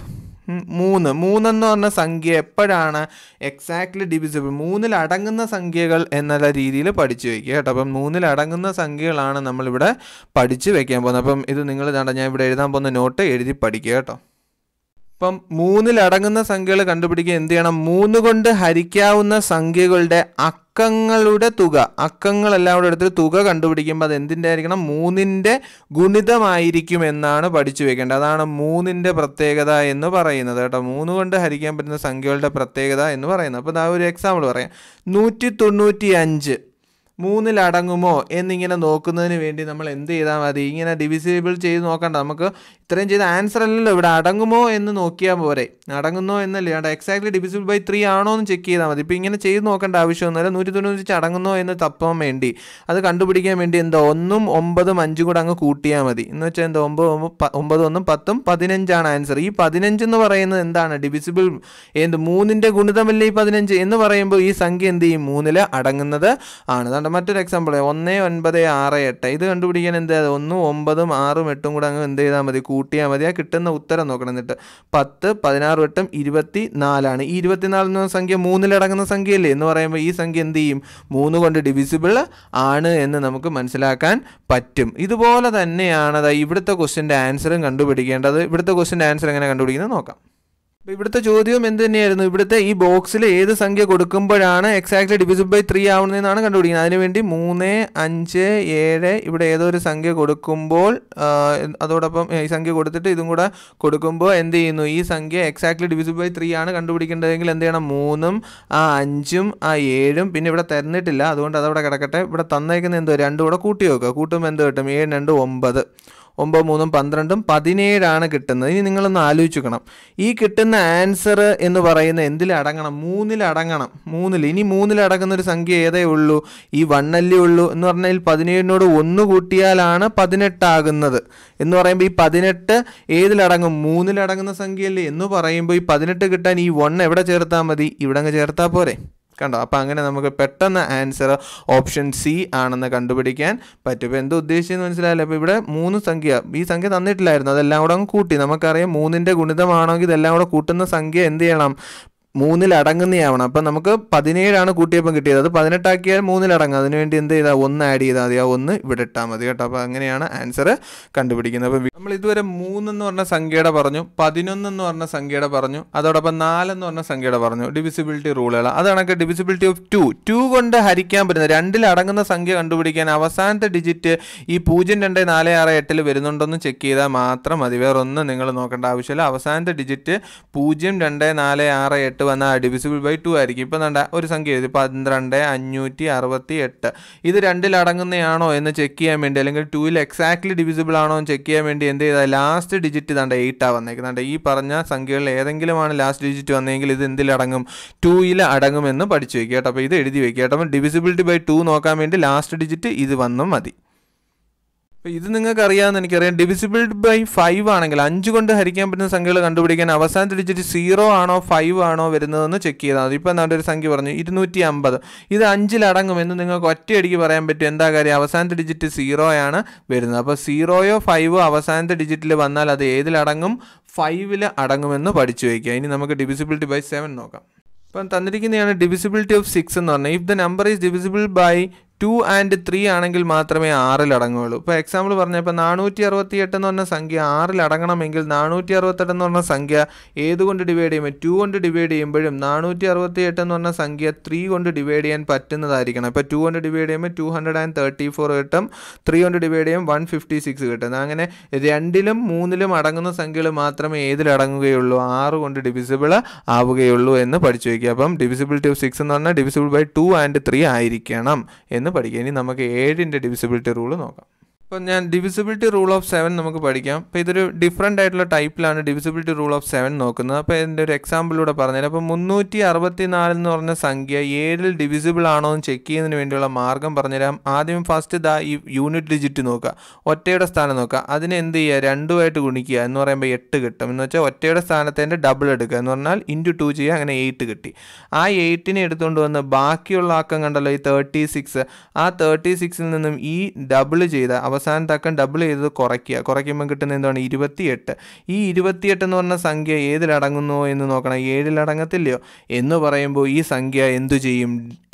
മൂന്ന് മൂന്നെന്ന് പറഞ്ഞ സംഖ്യ എപ്പോഴാണ് എക്സാക്ട്ലി ഡിവിസിബിൾ മൂന്നിൽ അടങ്ങുന്ന സംഖ്യകൾ എന്നുള്ള രീതിയിൽ പഠിച്ചു വയ്ക്കുക കേട്ടോ അപ്പം മൂന്നിൽ അടങ്ങുന്ന സംഖ്യകളാണ് നമ്മളിവിടെ പഠിച്ചു വയ്ക്കാൻ പോകുന്നത് അപ്പം ഇത് നിങ്ങൾ കണ്ട ഞാൻ ഇവിടെ എഴുതാൻ പോകുന്ന നോട്ട് എഴുതി പഠിക്കുക കേട്ടോ ഇപ്പം മൂന്നിലടങ്ങുന്ന സംഖ്യകൾ കണ്ടുപിടിക്കുക എന്ത് ചെയ്യണം മൂന്ന് കൊണ്ട് ഹരിക്കാവുന്ന സംഖ്യകളുടെ അക്കങ്ങളുടെ തുക അക്കങ്ങളെല്ലാം കൂടെ എടുത്തിട്ട് തുക കണ്ടുപിടിക്കുമ്പോൾ അത് എന്തിൻ്റെ ആയിരിക്കണം മൂന്നിൻ്റെ ഗുണിതമായിരിക്കും എന്നാണ് പഠിച്ചു വെക്കേണ്ടത് അതാണ് മൂന്നിൻ്റെ പ്രത്യേകത എന്ന് പറയുന്നത് കേട്ടോ മൂന്ന് കൊണ്ട് ഹരിക്കാൻ പറ്റുന്ന സംഖ്യകളുടെ പ്രത്യേകത എന്ന് പറയുന്നത് അപ്പോൾ ഒരു എക്സാമ്പിൾ പറയാം നൂറ്റി തൊണ്ണൂറ്റി അഞ്ച് മൂന്നിലടങ്ങുമോ എന്നിങ്ങനെ നോക്കുന്നതിന് വേണ്ടി നമ്മൾ എന്ത് ചെയ്താൽ മതി ഇങ്ങനെ ഡിവിസിബിൾ ചെയ്ത് നോക്കണ്ട നമുക്ക് ഇത്രയും ചെയ്ത ആൻസർ അല്ലല്ലോ ഇവിടെ അടങ്ങുമോ എന്ന് നോക്കിയാൽ പോരെ അടങ്ങുന്നോ എന്നല്ലേ അവിടെ എക്സാക്ട്ലി ഡിവിസിബിൾ ബൈ ത്രീ ആണോ എന്ന് ചെക്ക് ചെയ്താൽ മതി ഇപ്പോൾ ഇങ്ങനെ ചെയ്ത് നോക്കേണ്ട ആവശ്യമൊന്നുമില്ല നൂറ്റി തൊണ്ണൂറ്റി അടങ്ങുന്നോ എന്ന് തപ്പാൻ വേണ്ടി അത് കണ്ടുപിടിക്കാൻ വേണ്ടി എന്താ ഒന്നും ഒമ്പതും അഞ്ചും കൂടെ അങ്ങ് കൂട്ടിയാൽ മതി എന്ന് വെച്ചാൽ എന്താ ഒമ്പത് ഒമ്പത് ഒന്നും പത്തും പതിനഞ്ചാണ് ആൻസർ ഈ പതിനഞ്ച് എന്ന് പറയുന്നത് എന്താണ് ഡിവിസിബിൾ എന്ത് മൂന്നിൻ്റെ ഗുണിതമല്ലേ ഈ പതിനഞ്ച് എന്ന് പറയുമ്പോൾ ഈ സംഖ്യ എന്ത് ചെയ്യും മൂന്നിൽ അടങ്ങുന്നത് ആണ് അതുകൊണ്ട് മറ്റൊരു എക്സാമ്പിൾ ഒന്ന് ഒൻപത് ആറ് എട്ട് ഇത് കണ്ടുപിടിക്കാൻ എന്താ ഒന്നും ഒമ്പതും ആറും എട്ടും കൂടെ അങ്ങ് എന്ത് ചെയ്താൽ മതി കൂട്ടിയാൽ മതി ആ കിട്ടുന്ന ഉത്തരം നോക്കണം എന്നിട്ട് പത്ത് പതിനാറ് വട്ടം ഇരുപത്തി നാലാണ് ഈ ഇരുപത്തിനാല് എന്ന സംഖ്യ മൂന്നിലടങ്ങുന്ന സംഖ്യയല്ലേ എന്ന് പറയുമ്പോൾ ഈ സംഖ്യ എന്ത് ചെയ്യും മൂന്ന് കൊണ്ട് ഡിവിസിബിൾ ആണ് എന്ന് നമുക്ക് മനസ്സിലാക്കാൻ പറ്റും ഇതുപോലെ തന്നെയാണ് ഇവിടുത്തെ ക്വസ്റ്റിൻ്റെ ആൻസറും കണ്ടുപിടിക്കേണ്ടത് ഇവിടുത്തെ ക്വസ്റ്റിൻ്റെ ആൻസർ എങ്ങനെ കണ്ടുപിടിക്കുന്നത് നോക്കാം അപ്പോൾ ഇവിടുത്തെ ചോദ്യം എന്ത് തന്നെയായിരുന്നു ഇവിടുത്തെ ഈ ബോക്സിൽ ഏത് സംഖ്യ കൊടുക്കുമ്പോഴാണ് എക്സാക്ട്ലി ഡിവിസിബിൾ ബൈ ത്രീ ആവുന്നതെന്നാണ് കണ്ടുപിടിക്കുന്നത് അതിനുവേണ്ടി മൂന്ന് അഞ്ച് ഏഴ് ഇവിടെ ഏതോ ഒരു സംഖ്യ കൊടുക്കുമ്പോൾ അതോടൊപ്പം ഈ സംഖ്യ കൊടുത്തിട്ട് ഇതും കൂടെ കൊടുക്കുമ്പോൾ എന്ത് ചെയ്യുന്നു ഈ സംഖ്യ എക്സാക്ട്ലി ഡിവിസിബിൾ ബൈ ത്രീ ആണ് കണ്ടുപിടിക്കേണ്ടതെങ്കിൽ എന്ത് ചെയ്യണം മൂന്നും ആ അഞ്ചും ആ ഏഴും പിന്നെ ഇവിടെ തന്നിട്ടില്ല അതുകൊണ്ട് അതവിടെ കിടക്കട്ടെ ഇവിടെ തന്നേക്കുന്ന എന്തോ രണ്ടും കൂടെ കൂട്ടി വെക്കുക കൂട്ടുമ്പോൾ എന്ത് കിട്ടും ഏഴ് രണ്ട് ഒമ്പത് ഒമ്പത് മൂന്നും പന്ത്രണ്ടും പതിനേഴാണ് കിട്ടുന്നത് ഇനി നിങ്ങളൊന്ന് ആലോചിക്കണം ഈ കിട്ടുന്ന ആൻസർ എന്ന് പറയുന്ന എന്തിലടങ്ങണം മൂന്നിലടങ്ങണം മൂന്നിൽ ഇനി മൂന്നിലടങ്ങുന്ന ഒരു സംഖ്യ ഏതേ ഉള്ളൂ ഈ വണ്ണല്ലേ ഉള്ളൂ എന്ന് പറഞ്ഞാൽ പതിനേഴിനോട് ഒന്ന് കൂട്ടിയാലാണ് പതിനെട്ടാകുന്നത് എന്ന് പറയുമ്പോൾ ഈ പതിനെട്ട് ഏതിലടങ്ങും മൂന്നിലടങ്ങുന്ന സംഖ്യയല്ലേ എന്ന് പറയുമ്പോൾ ഈ പതിനെട്ട് കിട്ടാൻ ഈ വൺ എവിടെ ചേർത്താൽ മതി ഇവിടെ അങ്ങ് ചേർത്താൽ പോരെ കണ്ടോ അപ്പോൾ അങ്ങനെ നമുക്ക് പെട്ടെന്ന് ആൻസർ ഓപ്ഷൻ സി ആണെന്ന് കണ്ടുപിടിക്കാൻ പറ്റും ഇപ്പോൾ എന്തോ ഉദ്ദേശിച്ചെന്ന് മനസ്സിലായല്ലോ അപ്പോൾ ഇവിടെ മൂന്ന് സംഖ്യ ഈ സംഖ്യ തന്നിട്ടില്ലായിരുന്നു അതെല്ലാം കൂടെ അങ്ങ് കൂട്ടി നമുക്കറിയാം മൂന്നിൻ്റെ ഗുണിതമാണെങ്കിൽ ഇതെല്ലാം കൂടെ കൂട്ടുന്ന സംഖ്യ എന്ത് ചെയ്യണം മൂന്നിലടങ്ങുന്നതാവണം അപ്പം നമുക്ക് പതിനേഴാണ് കൂട്ടിയപ്പം കിട്ടിയത് അത് പതിനെട്ടാക്കിയാൽ മൂന്നിലടങ്ങും അതിനുവേണ്ടി എന്ത് ചെയ്താൽ ഒന്ന് ആഡ് ചെയ്താൽ മതി ആ ഒന്ന് ഇവിടെ ഇട്ടാൽ മതി കേട്ടോ അപ്പോൾ അങ്ങനെയാണ് ആൻസർ കണ്ടുപിടിക്കുന്നത് അപ്പം നമ്മൾ ഇതുവരെ മൂന്നെന്ന് പറഞ്ഞ സംഖ്യയുടെ പറഞ്ഞു പതിനൊന്നെന്ന് പറഞ്ഞ സംഖ്യയുടെ പറഞ്ഞു അതോടൊപ്പം നാലെന്ന് പറഞ്ഞ സംഖ്യയുടെ പറഞ്ഞു ഡിവിസിബിലിറ്റി റൂളുകൾ അതാണൊക്കെ ഡിവിസിബിലിറ്റി ഓഫ് ടു ടു കൊണ്ട് ഹരിക്കാൻ പറ്റുന്ന രണ്ടിൽ അടങ്ങുന്ന സംഖ്യ കണ്ടുപിടിക്കാൻ അവസാനത്തെ ഡിജിറ്റ് ഈ പൂജ്യം രണ്ട് നാല് ആറ് എട്ടിൽ വരുന്നുണ്ടോയെന്ന് ചെക്ക് ചെയ്താൽ മാത്രം മതി വേറൊന്നും നിങ്ങൾ നോക്കേണ്ട ആവശ്യമില്ല അവസാനത്തെ ഡിജിറ്റ് പൂജ്യം രണ്ട് നാല് ആറ് എട്ട് എട്ട് വന്നാൽ ഡിവിസിബിൾ ബൈ ടു ആയിരിക്കും ഇപ്പം വേണ്ട ഒരു സംഖ്യ എഴുതി പന്ത്രണ്ട് അഞ്ഞൂറ്റി അറുപത്തി എട്ട് ഇത് രണ്ടിലടങ്ങുന്നതാണോ എന്ന് ചെക്ക് ചെയ്യാൻ വേണ്ടി അല്ലെങ്കിൽ ടൂയിൽ എക്സാക്ട്ലി ഡിവിസിബിൾ ആണോ എന്ന് ചെക്ക് ചെയ്യാൻ വേണ്ടി എന്ത് ചെയ്താൽ ലാസ്റ്റ് ഡിജിറ്റ് തണ്ട എയ്റ്റാണ് വന്നേക്കുന്നുണ്ട് ഈ പറഞ്ഞ സംഖ്യകളിൽ ഏതെങ്കിലുമാണ് ലാസ്റ്റ് ഡിജിറ്റ് വന്നതെങ്കിൽ ഇത് എന്തിലടങ്ങും ടൂയിൽ അടങ്ങുമെന്ന് പഠിച്ചു വയ്ക്കുക കേട്ടോ അപ്പോൾ ഇത് എഴുതി വയ്ക്കുക കേട്ടോ ഡിവിസിബിലിറ്റി ബൈ ടു നോക്കാൻ വേണ്ടി ലാസ്റ്റ് ഡിജിറ്റ് ഇത് വന്നും മതി അപ്പോൾ ഇത് നിങ്ങൾക്ക് അറിയാമെന്ന് എനിക്കറിയാം ഡിവിസിബിൾഡ് ബൈ ഫൈവ് ആണെങ്കിൽ അഞ്ച് കൊണ്ട് ഹരിക്കാൻ പറ്റുന്ന സംഖ്യകൾ കണ്ടുപിടിക്കാൻ അവസാന ഡിജിറ്റ് സീറോ ആണോ ഫൈവ് ആണോ വരുന്നതെന്ന് ചെക്ക് ചെയ്താൽ മതി ഇപ്പം നമ്മുടെ ഒരു സംഖ്യ പറഞ്ഞു ഇരുന്നൂറ്റി അമ്പത് ഇത് അഞ്ചിലടങ്ങുമെന്ന് നിങ്ങൾക്ക് ഒറ്റയടിക്ക് പറയാൻ പറ്റും എന്താ കാര്യം അവസാനത്തെ ഡിജിറ്റ് ആണ് വരുന്നത് അപ്പോൾ സീറോയോ ഫൈവോ അവസാനത്തെ ഡിജിറ്റിൽ വന്നാൽ അത് ഏതിലടങ്ങും ഫൈവിൽ അടങ്ങുമെന്ന് പഠിച്ചു വയ്ക്കുക ഇനി നമുക്ക് ഡിവിസിബിലിറ്റി ബൈ സെവൻ നോക്കാം അപ്പം തന്നിരിക്കുന്നതാണ് ഡിവിസിബിലിറ്റി ഓഫ് സിക്സ് എന്ന് പറഞ്ഞാൽ if the number is divisible by two and three ആണെങ്കിൽ മാത്രമേ ആറിലടങ്ങുകയുള്ളൂ ഇപ്പോൾ എക്സാമ്പിൾ പറഞ്ഞാൽ ഇപ്പോൾ നാനൂറ്റി അറുപത്തി എട്ട് എന്ന് പറഞ്ഞ സംഖ്യ ആറിലടങ്ങണമെങ്കിൽ നാനൂറ്റി അറുപത്തെട്ട് എന്ന് പറഞ്ഞ സംഖ്യ ഏത് കൊണ്ട് ഡിവൈഡ് ചെയ്യുമ്പോൾ ടു കൊണ്ട് ഡിവൈഡ് ചെയ്യുമ്പോഴും നാനൂറ്റി അറുപത്തി എട്ട് എന്ന് പറഞ്ഞ സംഖ്യ ത്രീ കൊണ്ട് ഡിവൈഡ് ചെയ്യാൻ പറ്റുന്നതായിരിക്കണം ഇപ്പോൾ ടു കൊണ്ട് ഡിവൈഡ് ചെയ്യുമ്പോൾ two hundred and thirty four കിട്ടും ത്രീ കൊണ്ട് ഡിവൈഡ് ചെയ്യുമ്പോൾ വൺ ഫിഫ്റ്റി സിക്സ് കിട്ടും അങ്ങനെ രണ്ടിലും മൂന്നിലും അടങ്ങുന്ന സംഖ്യകൾ മാത്രമേ ഏതിലടങ്ങുകയുള്ളൂ ആറ് കൊണ്ട് ഡിവിസിബിൾ ആവുകയുള്ളൂ എന്ന് പഠിച്ചു വയ്ക്കുക അപ്പം ഡിവിസിബിലിറ്റി ഓഫ് സിക്സ് എന്ന് പറഞ്ഞാൽ divisible by two and three ആയിരിക്കണം എന്ന് പഠിക്കാം ഇനി നമുക്ക് ഏഴിൻ്റെ ഡിവിസിബിലിറ്റി റൂൾ നോക്കാം ഇപ്പം ഞാൻ ഡിവിസിബിലിറ്റി റൂൾ ഓഫ് സെവൻ നമുക്ക് പഠിക്കാം അപ്പോൾ ഇതൊരു ഡിഫറെൻ്റ് ആയിട്ടുള്ള ടൈപ്പിലാണ് ഡിവിസിബിലിറ്റി റൂൾ ഓഫ് സെവൻ നോക്കുന്നത് അപ്പോൾ എൻ്റെ ഒരു എക്സാമ്പിളിലൂടെ പറഞ്ഞുതരാം അപ്പോൾ മുന്നൂറ്റി അറുപത്തി എന്ന് പറഞ്ഞ സംഖ്യ ഏഴിൽ ഡിവിസിബിൾ ആണോ എന്ന് ചെക്ക് ചെയ്യുന്നതിന് വേണ്ടിയുള്ള മാർഗം പറഞ്ഞുതരാം ആദ്യം ഫസ്റ്റ് ദാ ഈ യൂണിറ്റ് ഡിജിറ്റ് നോക്കുക ഒറ്റയുടെ സ്ഥാനം നോക്കുക അതിനെ എന്ത് ചെയ്യുക രണ്ടുമായിട്ട് ഗുണിക്കുക എന്ന് പറയുമ്പോൾ എട്ട് കിട്ടും എന്ന് വെച്ചാൽ ഒറ്റയുടെ എൻ്റെ ഡബിൾ എടുക്കുക എന്ന് പറഞ്ഞാൽ ഇൻറ്റു ടു ചെയ്യുക അങ്ങനെ എയ്റ്റ് കിട്ടി ആ എയ്റ്റിനെ എടുത്തുകൊണ്ട് വന്ന് ബാക്കിയുള്ള ആക്കം കണ്ടല്ലോ ഈ തേർട്ടി സിക്സ് ആ തേർട്ടി സിക്സിൽ നിന്നും ഈ ഡബിൾ ചെയ്ത അവ അവസാനത്തെ അക്കം ഡബിൾ ചെയ്ത് കുറയ്ക്കുക കുറയ്ക്കുമ്പോൾ കിട്ടുന്ന എന്താണ് ഇരുപത്തിയെട്ട് ഈ ഇരുപത്തിയെട്ട് എന്ന് പറഞ്ഞ സംഖ്യ ഏതിലടങ്ങുന്നു എന്ന് നോക്കണം ഏഴിലടങ്ങത്തില്ലയോ എന്ന് പറയുമ്പോൾ ഈ സംഖ്യ എന്തു ചെയ്യും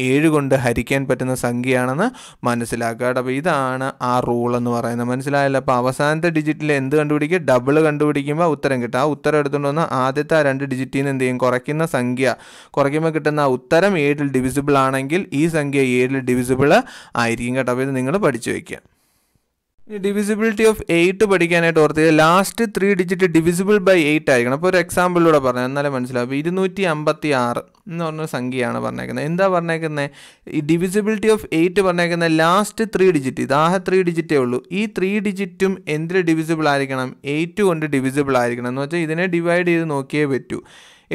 ഏഴ് കൊണ്ട് ഹരിക്കാൻ പറ്റുന്ന സംഖ്യയാണെന്ന് മനസ്സിലാക്കുക അപ്പോൾ ഇതാണ് ആ റൂൾ എന്ന് പറയുന്നത് മനസ്സിലായല്ലോ അപ്പോൾ അവസാനത്തെ ഡിജിറ്റിൽ എന്ത് കണ്ടുപിടിക്കുക ഡബിൾ കണ്ടുപിടിക്കുമ്പോൾ ഉത്തരം കിട്ടും ആ ഉത്തരം എടുത്തുകൊണ്ട് വന്നാൽ ആദ്യത്തെ ആ രണ്ട് ഡിജിറ്റിൽ നിന്ന് എന്ത് ചെയ്യും കുറയ്ക്കുന്ന സംഖ്യ കുറയ്ക്കുമ്പോൾ കിട്ടുന്ന ആ ഉത്തരം ഏഴിൽ ഡിവിസിബിൾ ആണെങ്കിൽ ഈ സംഖ്യ ഏഴിൽ ഡിവിസിബിൾ ആയിരിക്കും കേട്ടോ അപ്പോൾ ഇത് നിങ്ങൾ പഠിച്ചു വയ്ക്കുക ഇനി ഡിവിസിബിലിറ്റി ഓഫ് എയ്റ്റ് പഠിക്കാനായിട്ട് ഓർത്ത് last three digit divisible by eight ആയിരിക്കണം അപ്പോൾ ഒരു എക്സാമ്പിളിലൂടെ പറഞ്ഞു എന്നാലേ മനസ്സിലാവും ഇരുന്നൂറ്റി അമ്പത്തി ആറ് എന്ന് പറഞ്ഞ സംഖ്യയാണ് പറഞ്ഞേക്കുന്നത് എന്താ പറഞ്ഞേക്കുന്നത് ഈ ഡിവിസിബിലിറ്റി ഓഫ് എയ്റ്റ് പറഞ്ഞേക്കുന്ന ലാസ്റ്റ് ത്രീ ഡിജിറ്റ് ഇത് ആ ത്രീ ഡിജിറ്റേ ഉള്ളൂ ഈ ത്രീ ഡിജിറ്റും എന്തിന് ഡിവിസിബിൾ ആയിരിക്കണം എയ്റ്റ് കൊണ്ട് ഡിവിസിബിൾ ആയിരിക്കണം എന്ന് വെച്ചാൽ ഇതിനെ ഡിവൈഡ് ചെയ്ത് നോക്കിയേ പറ്റൂ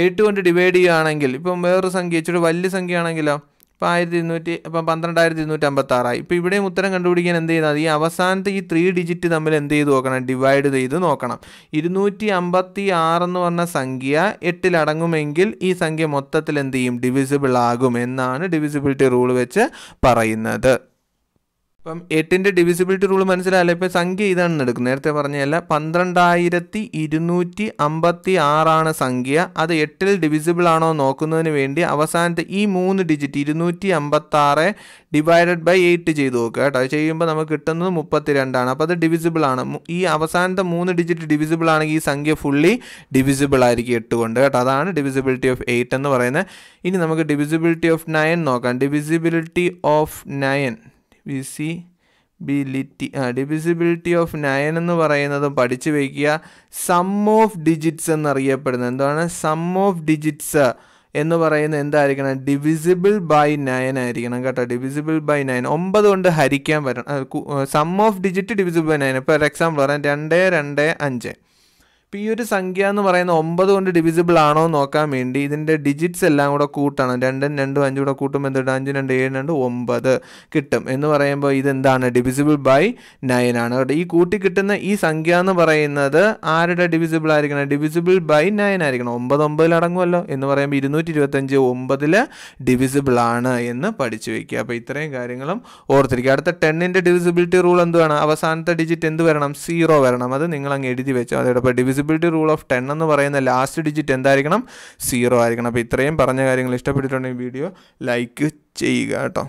എയ്റ്റ് കൊണ്ട് ഡിവൈഡ് ചെയ്യുകയാണെങ്കിൽ ഇപ്പം വേറൊരു സംഖ്യ ഇച്ചിരി വലിയ സംഖ്യയാണെങ്കിലോ ഇപ്പം ആയിരത്തി ഇരുന്നൂറ്റി ഇപ്പം പന്ത്രണ്ടായിരത്തി ഇരുന്നൂറ്റി അമ്പത്താറായി ഇപ്പോൾ ഇവിടെയും ഉത്തരം കണ്ടുപിടിക്കാൻ എന്ത് ചെയ്താൽ ഈ അവസാനത്തെ ഈ ത്രീ ഡിജിറ്റ് തമ്മിൽ എന്ത് ചെയ്ത് നോക്കണം ഡിവൈഡ് ചെയ്ത് നോക്കണം ഇരുന്നൂറ്റി അമ്പത്തി ആറ് എന്ന് പറഞ്ഞ സംഖ്യ എട്ടിലടങ്ങുമെങ്കിൽ ഈ സംഖ്യ മൊത്തത്തിൽ എന്ത് ചെയ്യും ഡിവിസിബിൾ ആകും എന്നാണ് ഡിവിസിബിലിറ്റി റൂൾ വെച്ച് പറയുന്നത് ഇപ്പം എട്ടിൻ്റെ ഡിവിസിബിലിറ്റി റൂൾ മനസ്സിലായല്ലോ ഇപ്പോൾ സംഖ്യ ഇതാണ് എടുക്കുന്നത് നേരത്തെ പറഞ്ഞല്ല പന്ത്രണ്ടായിരത്തി ഇരുന്നൂറ്റി അമ്പത്തി ആറാണ് സംഖ്യ അത് എട്ടിൽ ഡിവിസിബിൾ ആണോ നോക്കുന്നതിന് വേണ്ടി അവസാനത്തെ ഈ മൂന്ന് ഡിജിറ്റ് ഇരുന്നൂറ്റി അമ്പത്താറ് ഡിവൈഡഡ് ബൈ എയ്റ്റ് ചെയ്ത് നോക്കുക കേട്ടോ ചെയ്യുമ്പോൾ നമുക്ക് കിട്ടുന്നത് മുപ്പത്തി രണ്ടാണ് അപ്പോൾ അത് ഡിവിസിബിൾ ആണ് ഈ അവസാനത്തെ മൂന്ന് ഡിജിറ്റ് ഡിവിസിബിൾ ആണെങ്കിൽ ഈ സംഖ്യ ഫുള്ളി ഡിവിസിബിൾ ആയിരിക്കും എട്ട് കൊണ്ട് കേട്ടോ അതാണ് ഡിവിസിബിലിറ്റി ഓഫ് എയ്റ്റ് എന്ന് പറയുന്നത് ഇനി നമുക്ക് ഡിവിസിബിലിറ്റി ഓഫ് നയൻ നോക്കാം ഡിവിസിബിലിറ്റി ഓഫ് നയൻ വിസിബിലിറ്റി ആ ഡിവിസിബിലിറ്റി ഓഫ് നയൻ എന്ന് പറയുന്നത് പഠിച്ചു വയ്ക്കുക സം ഓഫ് ഡിജിറ്റ്സ് എന്നറിയപ്പെടുന്നത് എന്താണ് സം ഓഫ് ഡിജിറ്റ്സ് എന്ന് പറയുന്നത് എന്തായിരിക്കണം ഡിവിസിബിൾ ബൈ നയൻ ആയിരിക്കണം കേട്ടോ ഡിവിസിബിൾ ബൈ നയൻ ഒമ്പത് കൊണ്ട് ഹരിക്കാൻ പറ്റണം sum of digit divisible by nine ഇപ്പോൾ ഒരു എക്സാമ്പിൾ പറയാം രണ്ട് രണ്ട് അഞ്ച് അപ്പോൾ ഈ ഒരു സംഖ്യ എന്ന് പറയുന്ന ഒമ്പത് കൊണ്ട് ഡിവിസിബിൾ ആണോ എന്ന് നോക്കാൻ വേണ്ടി ഇതിൻ്റെ ഡിജിറ്റ്സ് എല്ലാം കൂടെ കൂട്ടണം രണ്ടും രണ്ടും അഞ്ചും കൂടെ കൂട്ടുമ്പോൾ എന്തുണ്ട് അഞ്ച് രണ്ട് ഏഴ് രണ്ട് ഒമ്പത് കിട്ടും എന്ന് പറയുമ്പോൾ ഇതെന്താണ് ഡിവിസിബിൾ ബൈ നയൻ ആണ് കേട്ടോ ഈ കൂട്ടി കിട്ടുന്ന ഈ സംഖ്യ എന്ന് പറയുന്നത് ആരുടെ ഡിവിസിബിൾ ആയിരിക്കണം ഡിവിസിബിൾ ബൈ നയൻ ആയിരിക്കണം ഒമ്പത് ഒമ്പതിൽ അടങ്ങുമല്ലോ എന്ന് പറയുമ്പോൾ ഇരുന്നൂറ്റി ഇരുപത്തഞ്ച് ഒമ്പതിൽ ഡിവിസിബിൾ ആണ് എന്ന് പഠിച്ചു വയ്ക്കുക അപ്പോൾ ഇത്രയും കാര്യങ്ങളും ഓർത്തിരിക്കുക അടുത്ത ടെന്നിൻ്റെ ഡിവിസിബിലിറ്റി റൂൾ എന്തുവാണ് അവസാനത്തെ ഡിജിറ്റ് എന്ത് വരണം സീറോ വരണം അത് നിങ്ങൾ അങ്ങ് എഴുതി വെച്ചോ അതോടൊപ്പം divisible divisibility rule of ten എന്ന് പറയുന്ന ലാസ്റ്റ് ഡിജിറ്റ് എന്തായിരിക്കണം സീറോ ആയിരിക്കണം അപ്പോൾ ഇത്രയും പറഞ്ഞ കാര്യങ്ങൾ ഇഷ്ടപ്പെട്ടിട്ടുണ്ടെങ്കിൽ വീഡിയോ ലൈക്ക് ചെയ്യുക കേട്ടോ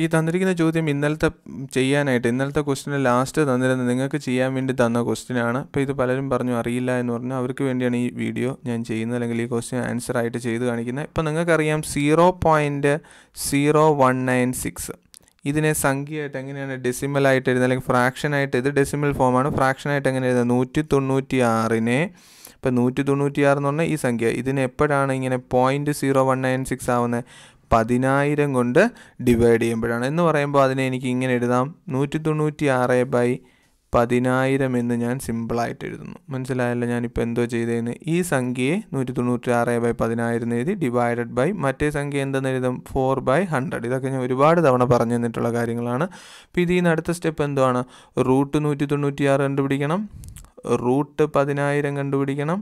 ഈ തന്നിരിക്കുന്ന ചോദ്യം ഇന്നലത്തെ ചെയ്യാനായിട്ട് ഇന്നലത്തെ ക്വസ്റ്റിൻ്റെ ലാസ്റ്റ് തന്നിരുന്നത് നിങ്ങൾക്ക് ചെയ്യാൻ വേണ്ടി തന്ന ക്വസ്റ്റിനാണ് അപ്പോൾ ഇത് പലരും പറഞ്ഞു അറിയില്ല എന്ന് പറഞ്ഞു അവർക്ക് വേണ്ടിയാണ് ഈ വീഡിയോ ഞാൻ ചെയ്യുന്നത് അല്ലെങ്കിൽ ഈ ക്വസ്റ്റ്യൻ ആൻസർ ആയിട്ട് ചെയ്ത് കാണിക്കുന്നത് ഇപ്പോൾ നിങ്ങൾക്കറിയാം zero point zero one nine six ഇതിനെ സംഖ്യയായിട്ട് എങ്ങനെയാണ് ഡെസിമലായിട്ട് എഴുതുന്നത് അല്ലെങ്കിൽ ഫ്രാക്ഷനായിട്ട് ഇത് ഡെസിമൽ ഫോമാണ് ഫ്രാക്ഷനായിട്ട് എങ്ങനെ എഴുതുന്നത് നൂറ്റി തൊണ്ണൂറ്റി ആറിനെ ഇപ്പം നൂറ്റി തൊണ്ണൂറ്റി ആറ് എന്ന് പറഞ്ഞാൽ ഈ സംഖ്യ ഇതിന് എപ്പോഴാണ് ഇങ്ങനെ point zero one nine six ആവുന്നത് പതിനായിരം കൊണ്ട് ഡിവൈഡ് ചെയ്യുമ്പോഴാണ് എന്ന് പറയുമ്പോൾ അതിനെ എനിക്ക് ഇങ്ങനെ എഴുതാം നൂറ്റി തൊണ്ണൂറ്റി ആറ് ബൈ പതിനായിരം എന്ന് ഞാൻ സിമ്പിളായിട്ട് എഴുതുന്നു മനസ്സിലായല്ലോ ഞാനിപ്പോൾ എന്തോ ചെയ്തതെന്ന് ഈ സംഖ്യയെ നൂറ്റി തൊണ്ണൂറ്റി ആറ് ബൈ പതിനായിരം എഴുതി ഡിവൈഡഡ് ബൈ മറ്റേ സംഖ്യ എന്തെന്ന് എഴുതും ഫോർ ബൈ ഹൺഡ്രഡ് ഇതൊക്കെ ഞാൻ ഒരുപാട് തവണ പറഞ്ഞു തന്നിട്ടുള്ള കാര്യങ്ങളാണ് അപ്പോൾ ഇതിൽ നിന്ന് അടുത്ത സ്റ്റെപ്പ് എന്തുവാണ് റൂട്ട് നൂറ്റി തൊണ്ണൂറ്റി ആറ് കണ്ടുപിടിക്കണം റൂട്ട് പതിനായിരം കണ്ടുപിടിക്കണം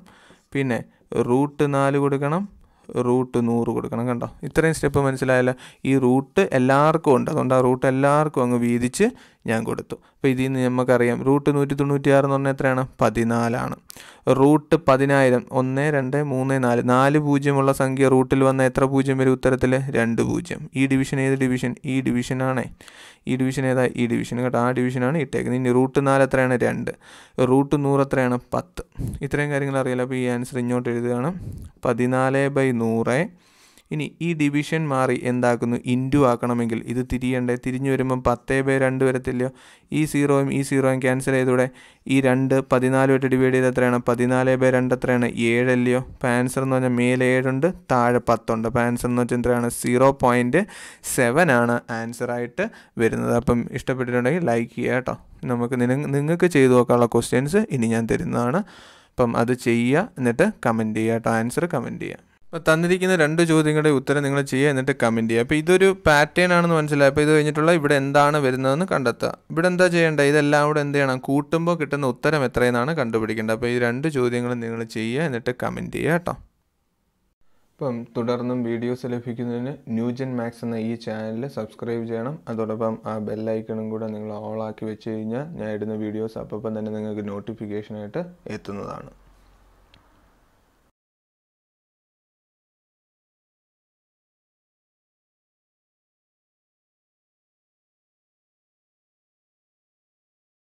പിന്നെ റൂട്ട് നാല് കൊടുക്കണം റൂട്ട് നൂറ് കൊടുക്കണം കണ്ടോ ഇത്രയും സ്റ്റെപ്പ് മനസ്സിലായല്ലോ ഈ റൂട്ട് എല്ലാവർക്കും ഉണ്ട് അതുകൊണ്ട് ആ റൂട്ട് എല്ലാവർക്കും അങ്ങ് വീതിച്ച് ഞാൻ കൊടുത്തു അപ്പോൾ ഇതിൽ നിന്ന് നമുക്കറിയാം റൂട്ട് നൂറ്റി തൊണ്ണൂറ്റി ആറ് എന്ന് പറഞ്ഞാൽ എത്രയാണ് പതിനാലാണ് റൂട്ട് പതിനായിരം ഒന്ന് രണ്ട് മൂന്ന് നാല് നാല് പൂജ്യമുള്ള സംഖ്യ റൂട്ടിൽ വന്ന എത്ര പൂജ്യം വരും ഉത്തരത്തിൽ രണ്ട് പൂജ്യം ഈ ഡിവിഷൻ ഏത് ഡിവിഷൻ ഈ ഡിവിഷനാണേ ഈ ഡിവിഷൻ ഏതാ ഈ ഡിവിഷൻ കേട്ടോ ആ ഡിവിഷനാണ് ഇട്ടേക്കുന്നത് ഇനി റൂട്ട് നാല് എത്രയാണ് രണ്ട് റൂട്ട് നൂറ് എത്രയാണ് പത്ത് ഇത്രയും കാര്യങ്ങൾ അറിയില്ല അപ്പോൾ ഈ ആൻസർ ഇങ്ങോട്ട് എഴുതുകയാണ് പതിനാല് ബൈ നൂറ് ഇനി ഈ ഡിവിഷൻ മാറി എന്താക്കുന്നു ഇൻറ്റു ആക്കണമെങ്കിൽ ഇത് തിരിയണ്ടേ തിരിഞ്ഞു വരുമ്പം പത്തേ ബൈ രണ്ട് വരത്തില്ല ഈ സീറോയും ഈ സീറോയും ക്യാൻസൽ ചെയ്തൂടെ ഈ രണ്ട് പതിനാലുമായിട്ട് ഡിവൈഡ് ചെയ്ത് എത്രയാണ് പതിനാല് ബൈ രണ്ട് എത്രയാണ് ഏഴല്ലയോ അപ്പോൾ ആൻസർ എന്ന് പറഞ്ഞാൽ മേലെ ഏഴുണ്ട് താഴെ പത്തുണ്ട് അപ്പോൾ ആൻസർ എന്ന് വെച്ചാൽ എത്രയാണ് സീറോ പോയിൻറ്റ് സെവൻ ആണ് ആൻസറായിട്ട് വരുന്നത് അപ്പം ഇഷ്ടപ്പെട്ടിട്ടുണ്ടെങ്കിൽ ലൈക്ക് ചെയ്യുക കേട്ടോ നമുക്ക് നിങ്ങൾക്ക് ചെയ്തു നോക്കാനുള്ള ക്വസ്റ്റ്യൻസ് ഇനി ഞാൻ തരുന്നതാണ് അപ്പം അത് ചെയ്യുക എന്നിട്ട് കമൻറ്റ് ചെയ്യുക കേട്ടോ ആൻസർ കമൻറ്റ് ചെയ്യുക അപ്പോൾ തന്നിരിക്കുന്ന രണ്ട് ചോദ്യങ്ങളുടെ ഉത്തരം നിങ്ങൾ ചെയ്യുക എന്നിട്ട് കമൻറ്റ് ചെയ്യുക അപ്പോൾ ഇതൊരു പാറ്റേൺ ആണെന്ന് മനസ്സിലായി അപ്പോൾ ഇത് കഴിഞ്ഞിട്ടുള്ള ഇവിടെ എന്താണ് വരുന്നതെന്ന് കണ്ടെത്തുക ഇവിടെ എന്താ ചെയ്യേണ്ടത് ഇതെല്ലാം കൂടെ എന്ത് ചെയ്യണം കൂട്ടുമ്പോൾ കിട്ടുന്ന ഉത്തരം എത്രയെന്നാണ് കണ്ടുപിടിക്കേണ്ടത് അപ്പോൾ ഈ രണ്ട് ചോദ്യങ്ങളും നിങ്ങൾ ചെയ്യുക എന്നിട്ട് കമൻറ്റ് ചെയ്യുക കേട്ടോ അപ്പം തുടർന്നും വീഡിയോസ് ലഭിക്കുന്നതിന് ന്യൂജൻ മാക്സ് എന്ന ഈ ചാനൽ സബ്സ്ക്രൈബ് ചെയ്യണം അതോടൊപ്പം ആ ബെല്ലൈക്കണും കൂടെ നിങ്ങൾ ആക്കി വെച്ച് കഴിഞ്ഞാൽ ഞാൻ ഇടുന്ന വീഡിയോസ് അപ്പം തന്നെ നിങ്ങൾക്ക് നോട്ടിഫിക്കേഷനായിട്ട് എത്തുന്നതാണ്